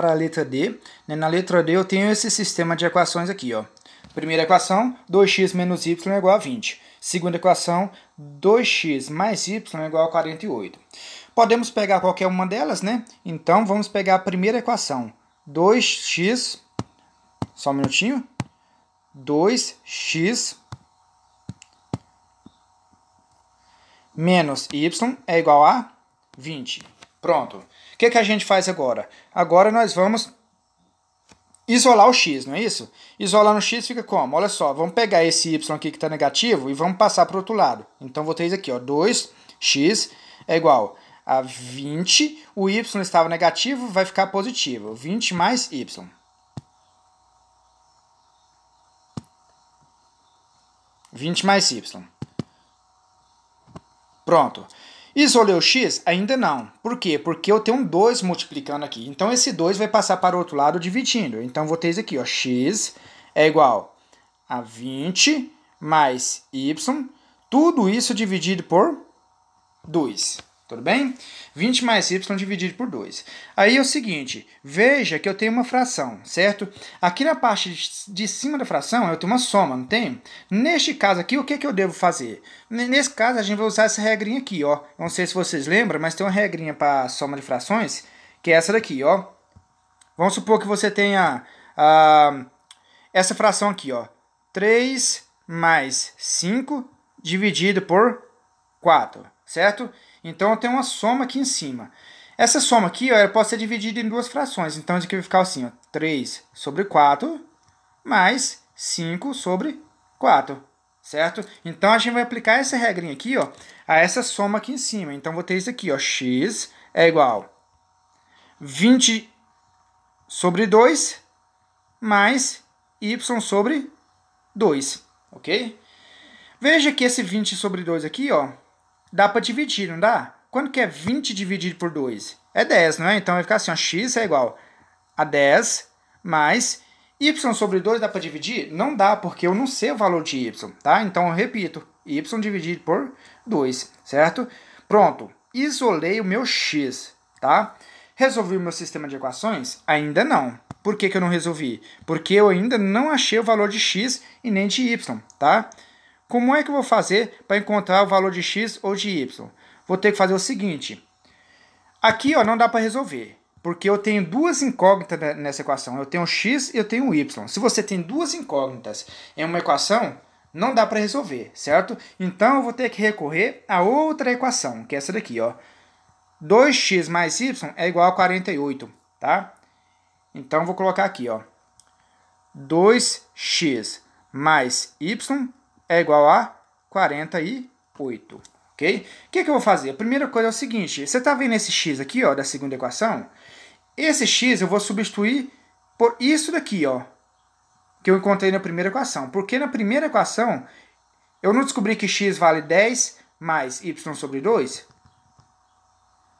para a letra D. Né? Na letra D eu tenho esse sistema de equações aqui. Ó. Primeira equação, 2x menos y é igual a 20. Segunda equação, 2x mais y é igual a 48. Podemos pegar qualquer uma delas, né? Então, vamos pegar a primeira equação. 2x, só um minutinho, 2x menos y é igual a 20. Pronto. O que, que a gente faz agora? Agora nós vamos isolar o x, não é isso? Isolar no x fica como? Olha só, vamos pegar esse y aqui que está negativo e vamos passar para o outro lado. Então, vou ter isso aqui, ó, 2x é igual a 20, o y estava negativo, vai ficar positivo, 20 mais y. 20 mais y. Pronto. Isolei o x? Ainda não. Por quê? Porque eu tenho um 2 multiplicando aqui. Então, esse 2 vai passar para o outro lado dividindo. Então, vou ter isso aqui, ó. x é igual a 20 mais y, tudo isso dividido por 2. Tudo bem? 20 mais y dividido por 2. Aí é o seguinte, veja que eu tenho uma fração, certo? Aqui na parte de cima da fração eu tenho uma soma, não tem? Neste caso aqui, o que, que eu devo fazer? Nesse caso, a gente vai usar essa regrinha aqui, ó. Não sei se vocês lembram, mas tem uma regrinha para soma de frações, que é essa daqui, ó. Vamos supor que você tenha ah, essa fração aqui, ó. 3 mais 5 dividido por 4, certo? Então eu tenho uma soma aqui em cima. Essa soma aqui ó, pode ser dividida em duas frações. Então isso aqui vai ficar assim, ó, 3 sobre 4 mais 5 sobre 4, certo? Então a gente vai aplicar essa regrinha aqui ó, a essa soma aqui em cima. Então vou ter isso aqui, ó, x é igual a 20 sobre 2 mais y sobre 2, ok? Veja que esse 20 sobre 2 aqui, ó, dá para dividir, não dá? quando que é 20 dividido por 2? É 10, não é? Então vai ficar assim, ó, x é igual a 10 mais y sobre 2 dá para dividir? Não dá, porque eu não sei o valor de y, tá? Então eu repito, y dividido por 2, certo? Pronto, isolei o meu x, tá? Resolvi o meu sistema de equações? Ainda não. Por que, que eu não resolvi? Porque eu ainda não achei o valor de x e nem de y, tá? Como é que eu vou fazer para encontrar o valor de x ou de y? Vou ter que fazer o seguinte. Aqui ó, não dá para resolver, porque eu tenho duas incógnitas nessa equação. Eu tenho x e eu tenho y. Se você tem duas incógnitas em uma equação, não dá para resolver, certo? Então eu vou ter que recorrer a outra equação, que é essa daqui, ó. 2x mais y é igual a 48, tá? Então vou colocar aqui, ó. 2x mais y é igual a 48, ok? O que, que eu vou fazer? A primeira coisa é o seguinte, você está vendo esse x aqui, ó, da segunda equação? Esse x eu vou substituir por isso daqui, ó, que eu encontrei na primeira equação. Porque na primeira equação, eu não descobri que x vale 10 mais y sobre 2?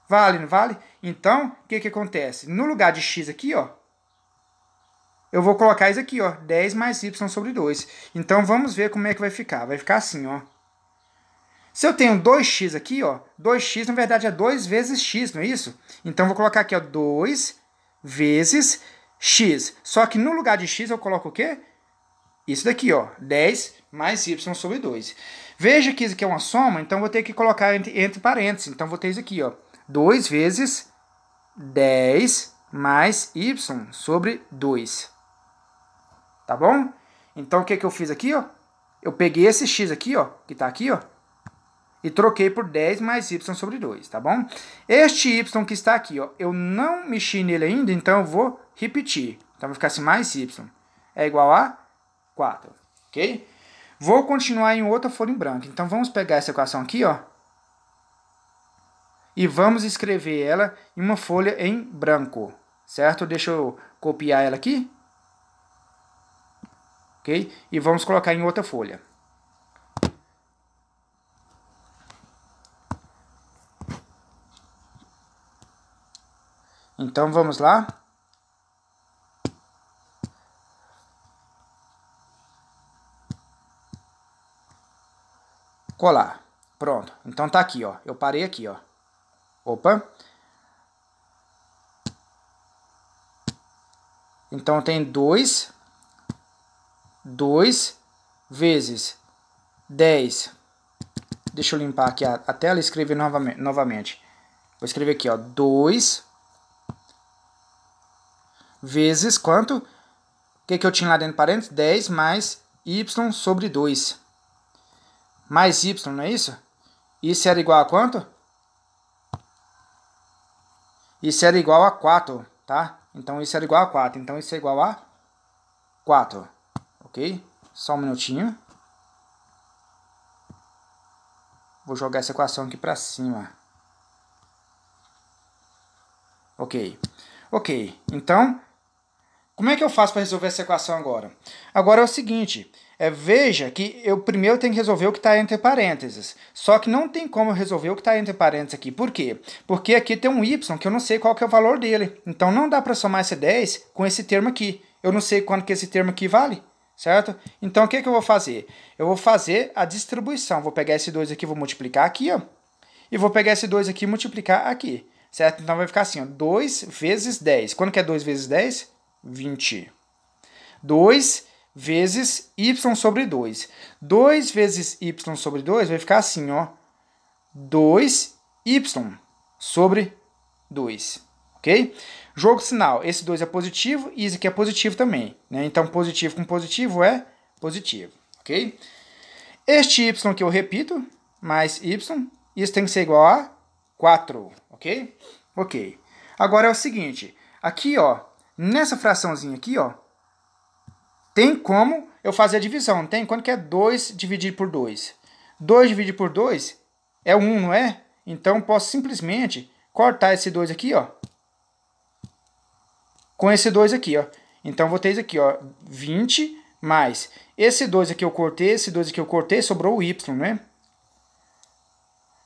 Vale, não vale? Então, o que, que acontece? No lugar de x aqui, ó, eu vou colocar isso aqui, ó, 10 mais y sobre 2. Então, vamos ver como é que vai ficar. Vai ficar assim, ó. Se eu tenho 2x aqui, ó, 2x na verdade é 2 vezes x, não é isso? Então, vou colocar aqui, ó, 2 vezes x. Só que no lugar de x eu coloco o quê? Isso daqui, ó, 10 mais y sobre 2. Veja que isso aqui é uma soma, então vou ter que colocar entre, entre parênteses. Então, vou ter isso aqui, ó, 2 vezes 10 mais y sobre 2 tá bom? Então o que, que eu fiz aqui, ó? Eu peguei esse x aqui, ó, que está aqui, ó, e troquei por 10 mais y sobre 2, tá bom? Este y que está aqui, ó, eu não mexi nele ainda, então eu vou repetir. Então vai ficar assim, mais y é igual a 4, ok? Vou continuar em outra folha em branco. Então vamos pegar essa equação aqui, ó, e vamos escrever ela em uma folha em branco, certo? Deixa eu copiar ela aqui ok? E vamos colocar em outra folha. Então vamos lá. Colar. Pronto. Então tá aqui, ó. Eu parei aqui, ó. Opa. Então tem dois 2 vezes 10. Deixa eu limpar aqui a, a tela e escrever novamente. Vou escrever aqui, ó, 2 vezes quanto? O que, que eu tinha lá dentro de parênteses? 10 mais y sobre 2. Mais y, não é isso? Isso era igual a quanto? Isso era igual a 4, tá? Então isso era igual a 4. Então isso é igual a 4. Só um minutinho. Vou jogar essa equação aqui para cima. Ok. Ok, então, como é que eu faço para resolver essa equação agora? Agora é o seguinte, é, veja que eu primeiro tenho que resolver o que está entre parênteses. Só que não tem como eu resolver o que está entre parênteses aqui. Por quê? Porque aqui tem um y que eu não sei qual que é o valor dele. Então não dá para somar esse 10 com esse termo aqui. Eu não sei quanto que esse termo aqui vale certo? Então, o que, que eu vou fazer? Eu vou fazer a distribuição. Vou pegar esse 2 aqui, vou multiplicar aqui, ó. E vou pegar esse 2 aqui e multiplicar aqui, certo? Então, vai ficar assim, ó. 2 vezes 10. Quando que é 2 vezes 10? 20. 2 vezes y sobre 2. 2 vezes y sobre 2 vai ficar assim, ó. 2y sobre 2 ok? Jogo sinal, esse 2 é positivo e esse aqui é positivo também, né? Então, positivo com positivo é positivo, ok? Este y que eu repito, mais y, isso tem que ser igual a 4, ok? Ok. Agora é o seguinte, aqui, ó, nessa fraçãozinha aqui, ó, tem como eu fazer a divisão, não tem? Quando que é 2 dividido por 2? 2 dividido por 2 é 1, um, não é? Então, posso simplesmente cortar esse 2 aqui, ó, com esse 2 aqui, ó. Então, vou ter isso aqui, ó, 20 mais esse 2 aqui eu cortei, esse 2 aqui eu cortei, sobrou o y, né?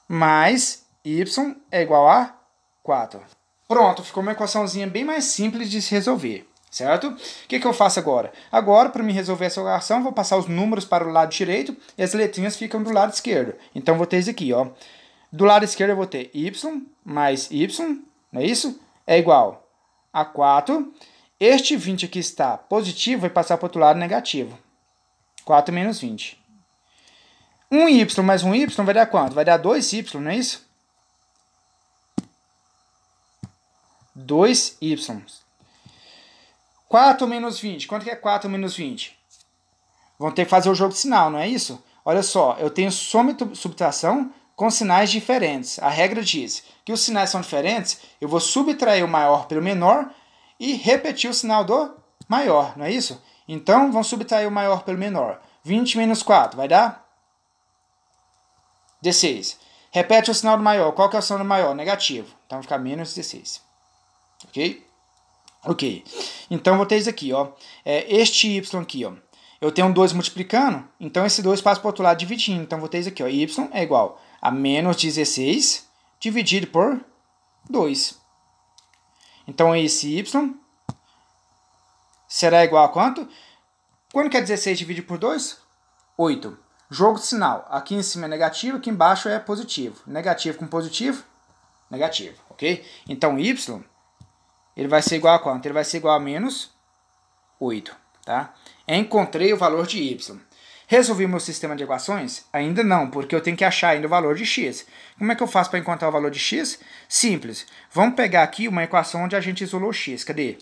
Mais y é igual a 4. Pronto, ficou uma equaçãozinha bem mais simples de se resolver, certo? O que, que eu faço agora? Agora, para me resolver essa equação, vou passar os números para o lado direito e as letrinhas ficam do lado esquerdo. Então, vou ter isso aqui, ó. Do lado esquerdo eu vou ter y mais y, não é isso? É igual a 4. Este 20 aqui está positivo, vai passar para o outro lado negativo. 4 menos 20. 1y mais 1y vai dar quanto? Vai dar 2y, não é isso? 2y. 4 menos 20. Quanto que é 4 menos 20? Vão ter que fazer o jogo de sinal, não é isso? Olha só, eu tenho soma e subtração com sinais diferentes. A regra diz que os sinais são diferentes, eu vou subtrair o maior pelo menor e repetir o sinal do maior, não é isso? Então, vamos subtrair o maior pelo menor. 20 menos 4, vai dar? 16. Repete o sinal do maior. Qual que é o sinal do maior? Negativo. Então, vai ficar menos 16. Ok? Ok. Então, vou ter isso aqui, ó. É este y aqui, ó. Eu tenho 2 multiplicando, então esse 2 passa para o outro lado dividindo. Então, vou ter isso aqui, ó. y é igual a menos 16 dividido por 2. Então, esse y será igual a quanto? Quando que é 16 dividido por 2? 8. Jogo de sinal. Aqui em cima é negativo, aqui embaixo é positivo. Negativo com positivo, negativo, ok? Então, y ele vai ser igual a quanto? Ele vai ser igual a menos 8, tá? Encontrei o valor de y. Resolvi meu sistema de equações? Ainda não, porque eu tenho que achar ainda o valor de x. Como é que eu faço para encontrar o valor de x? Simples. Vamos pegar aqui uma equação onde a gente isolou x. Cadê?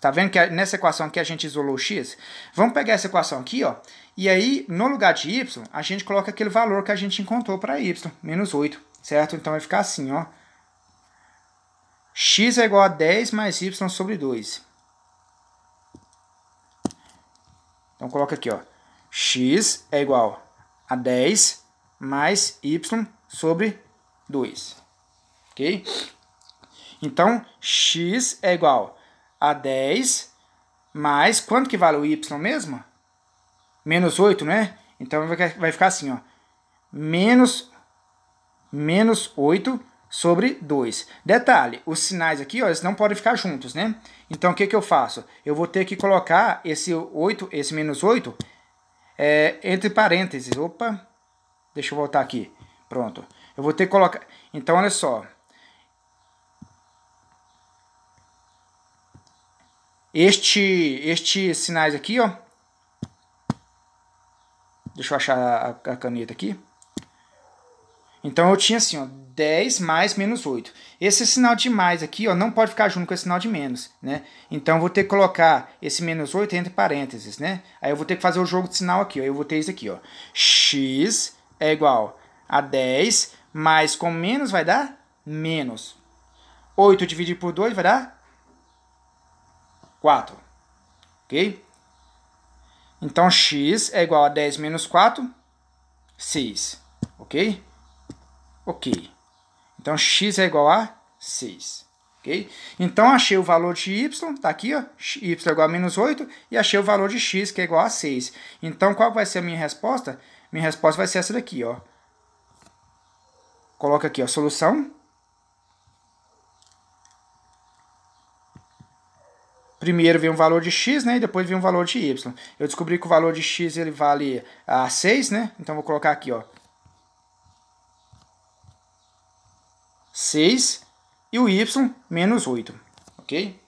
Tá vendo que nessa equação aqui a gente isolou x? Vamos pegar essa equação aqui, ó. E aí, no lugar de y, a gente coloca aquele valor que a gente encontrou para y, menos 8, certo? Então vai ficar assim, ó. x é igual a 10 mais y sobre 2. Então coloca aqui, ó x é igual a 10 mais y sobre 2. Ok? Então, x é igual a 10 mais... Quanto que vale o y mesmo? Menos 8, né? Então, vai ficar assim, ó. Menos, menos 8 sobre 2. Detalhe, os sinais aqui, ó, eles não podem ficar juntos, né? Então, o que, que eu faço? Eu vou ter que colocar esse 8, esse menos 8 é, entre parênteses. Opa, deixa eu voltar aqui. Pronto. Eu vou ter que colocar... Então, olha só. Este, estes sinais aqui, ó. Deixa eu achar a, a caneta aqui. Então eu tinha assim, ó, 10 mais menos 8. Esse sinal de mais aqui ó, não pode ficar junto com esse sinal de menos, né? Então eu vou ter que colocar esse menos 8 entre parênteses, né? Aí eu vou ter que fazer o jogo de sinal aqui, ó. Eu vou ter isso aqui, ó. x é igual a 10, mais com menos vai dar menos. 8 dividido por 2 vai dar 4, ok? Então, x é igual a 10 menos 4, 6, ok? Ok. Então, x é igual a 6. Okay? Então, achei o valor de y, está aqui, ó, y é igual a menos 8, e achei o valor de x, que é igual a 6. Então, qual vai ser a minha resposta? Minha resposta vai ser essa daqui. Ó. Coloca aqui, ó, solução. Primeiro vem um valor de x, né, e depois vem um valor de y. Eu descobri que o valor de x ele vale a 6, né, então vou colocar aqui, ó, 6 e o y menos 8, ok?